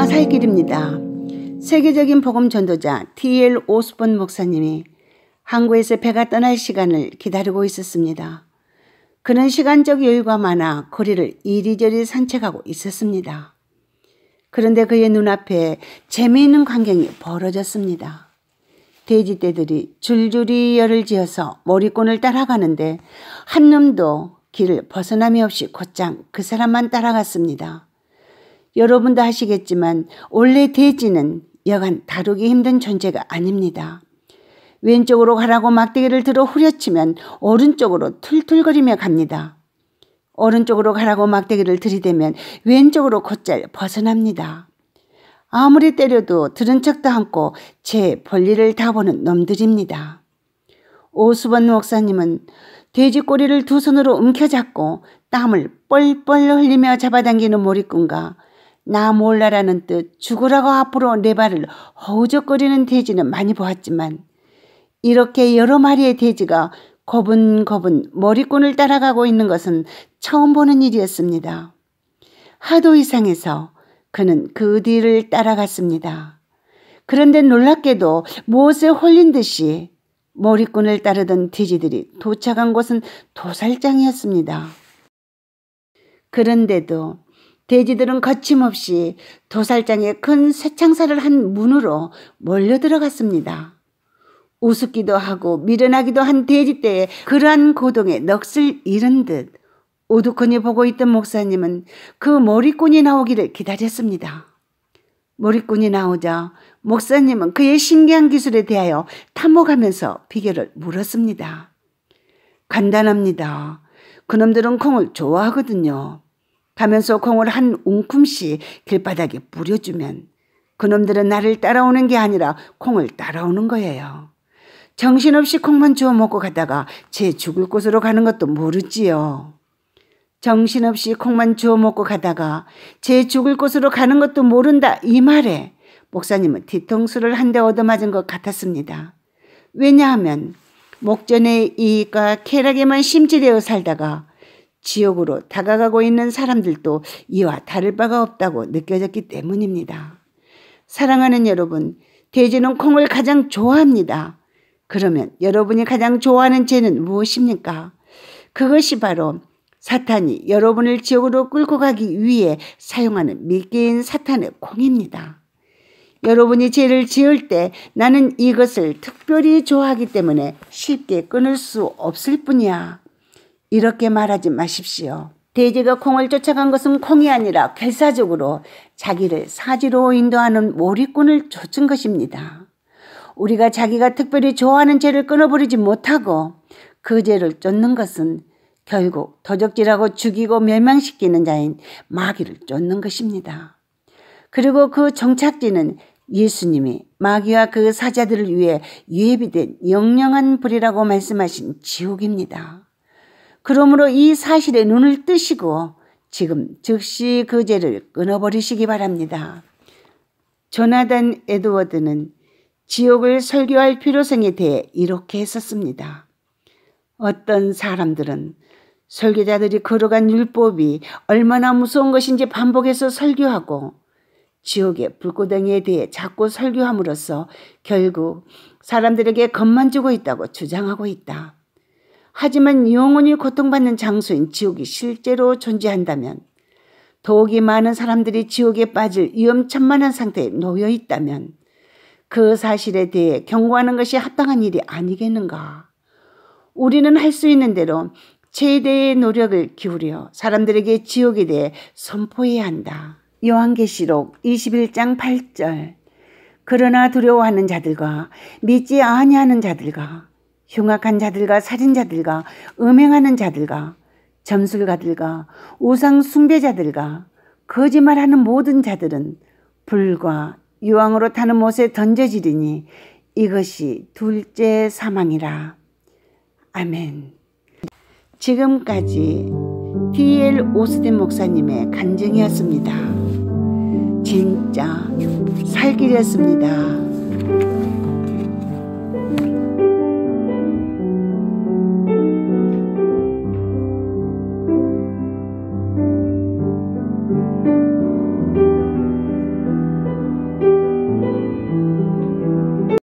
복음살 길입니다. 세계적인 복음 전도자 T.L. 오스본 목사님이 항구에서 배가 떠날 시간을 기다리고 있었습니다. 그는 시간적 여유가 많아 거리를 이리저리 산책하고 있었습니다. 그런데 그의 눈앞에 재미있는 광경이 벌어졌습니다. 돼지떼들이 줄줄이 열을 지어서 머리꾼을 따라가는데 한 놈도 길을 벗어남이 없이 곧장 그 사람만 따라갔습니다. 여러분도 하시겠지만 원래 돼지는 여간 다루기 힘든 존재가 아닙니다. 왼쪽으로 가라고 막대기를 들어 후려치면 오른쪽으로 툴툴거리며 갑니다. 오른쪽으로 가라고 막대기를 들이대면 왼쪽으로 곧잘 벗어납니다. 아무리 때려도 들은 척도 않고 제 볼일을 다 보는 놈들입니다. 오수번 목사님은 돼지 꼬리를 두 손으로 움켜잡고 땀을 뻘뻘 흘리며 잡아당기는 몰입꾼과 나 몰라라는 뜻 죽으라고 앞으로 네 발을 허우적거리는 돼지는 많이 보았지만 이렇게 여러 마리의 돼지가 거분거분 머리꾼을 따라가고 있는 것은 처음 보는 일이었습니다. 하도 이상해서 그는 그 뒤를 따라갔습니다. 그런데 놀랍게도 무엇에 홀린 듯이 머리꾼을 따르던 돼지들이 도착한 곳은 도살장이었습니다. 그런데도 돼지들은 거침없이 도살장에 큰 쇠창살을 한 문으로 몰려 들어갔습니다. 우습기도 하고 미련하기도 한 돼지 때에 그러한 고동에 넋을 잃은 듯 오두커니 보고 있던 목사님은 그 모리꾼이 나오기를 기다렸습니다. 모리꾼이 나오자 목사님은 그의 신기한 기술에 대하여 탐호하면서 비결을 물었습니다. 간단합니다. 그놈들은 콩을 좋아하거든요. 가면서 콩을 한 웅큼씩 길바닥에 뿌려주면 그놈들은 나를 따라오는 게 아니라 콩을 따라오는 거예요. 정신없이 콩만 주워 먹고 가다가 제 죽을 곳으로 가는 것도 모르지요. 정신없이 콩만 주워 먹고 가다가 제 죽을 곳으로 가는 것도 모른다 이 말에 목사님은 뒤통수를 한 대 얻어맞은 것 같았습니다. 왜냐하면 목전의 이익과 쾌락에만 심취되어 살다가 지옥으로 다가가고 있는 사람들도 이와 다를 바가 없다고 느껴졌기 때문입니다. 사랑하는 여러분, 돼지는 콩을 가장 좋아합니다. 그러면 여러분이 가장 좋아하는 죄는 무엇입니까? 그것이 바로 사탄이 여러분을 지옥으로 끌고 가기 위해 사용하는 밀개인 사탄의 콩입니다. 여러분이 죄를 지을 때 나는 이것을 특별히 좋아하기 때문에 쉽게 끊을 수 없을 뿐이야. 이렇게 말하지 마십시오. 돼지가 콩을 쫓아간 것은 콩이 아니라 괴사적으로 자기를 사지로 인도하는 몰입꾼을 쫓은 것입니다. 우리가 자기가 특별히 좋아하는 죄를 끊어버리지 못하고 그 죄를 쫓는 것은 결국 도적질하고 죽이고 멸망시키는 자인 마귀를 쫓는 것입니다. 그리고 그 정착지는 예수님이 마귀와 그 사자들을 위해 예비된 영영한 불이라고 말씀하신 지옥입니다. 그러므로 이 사실에 눈을 뜨시고 지금 즉시 그 죄를 끊어버리시기 바랍니다. 조나단 에드워드는 지옥을 설교할 필요성에 대해 이렇게 했었습니다. 어떤 사람들은 설교자들이 걸어간 율법이 얼마나 무서운 것인지 반복해서 설교하고 지옥의 불구덩이에 대해 자꾸 설교함으로써 결국 사람들에게 겁만 주고 있다고 주장하고 있다. 하지만 영원히 고통받는 장소인 지옥이 실제로 존재한다면 더욱이 많은 사람들이 지옥에 빠질 위험천만한 상태에 놓여 있다면 그 사실에 대해 경고하는 것이 합당한 일이 아니겠는가. 우리는 할 수 있는 대로 최대의 노력을 기울여 사람들에게 지옥에 대해 선포해야 한다. 요한계시록 21장 8절 그러나 두려워하는 자들과 믿지 아니하는 자들과 흉악한 자들과 살인자들과 음행하는 자들과 점술가들과 우상 숭배자들과 거짓말하는 모든 자들은 불과 유황으로 타는 못에 던져지리니 이것이 둘째 사망이라. 아멘. 지금까지 D.L. 오스틴 목사님의 간증이었습니다. 진짜 살길이었습니다.